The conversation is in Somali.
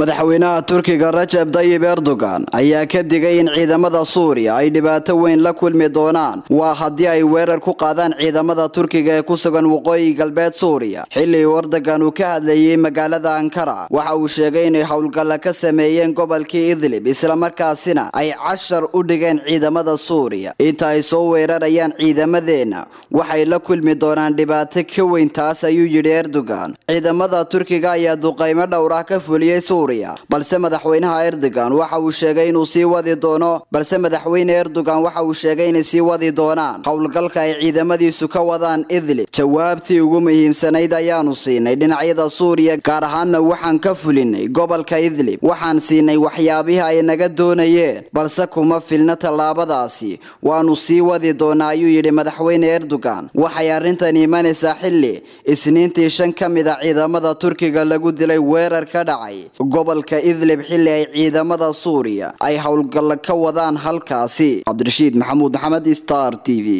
madaxweynaha turkiga rajab dayib erdogan ayaa ka digay in ciidamada suuriya ay dhibaato weyn la kulmi doonaan waa haddii ay weerar ku qaadaan ciidamada turkiga ee ku sugan waqooyi galbeed suuriya xilli erdogan uu ka hadlayey magaalada ankara waxa uu sheegay inay howlgallo ka sameeyeen gobolkii idlib isla markaasina ay cashar u dhigeen ciidamada suuriya inta ay soo weerarayaan ciidamadeenna waxay la kulmi doonaan dhibaato ka weyn taas ayuu yidhi erdogan ciidamada turkiga ayaa duqaymo dhowr ah ka fuliyey suuriya burburiya balse madaxweynaha erdogan waxa uu sheegay inuu sii wadi doono balse madaxweyne erdogan waxa uu sheegay inay sii wadi doonaan howlgalka ay ciidamadiisu ka wadaan idlib jawaabtii ugu muhiimsanayd ayaanu siinay dhinacyada suuriya gaar ahaanna waxaan ka fulinay gobolka idlib waxaan siinay waxyaabihii ay naga doonayeen balse kuma filna tallaabadaasi waanu sii wadi doonaa ayuu yidhi madaxweyne erdogan waxay arrintan imanaysaa xilli isniintii shan ka mid a ah ciidamada turkiga lagu dilay weerar ka dhacay gobolka idlib xilli ay ciidamada suuriya ay howlgallo ka wadaan halkaasi cabdirashiid maxamuud maxamed star t v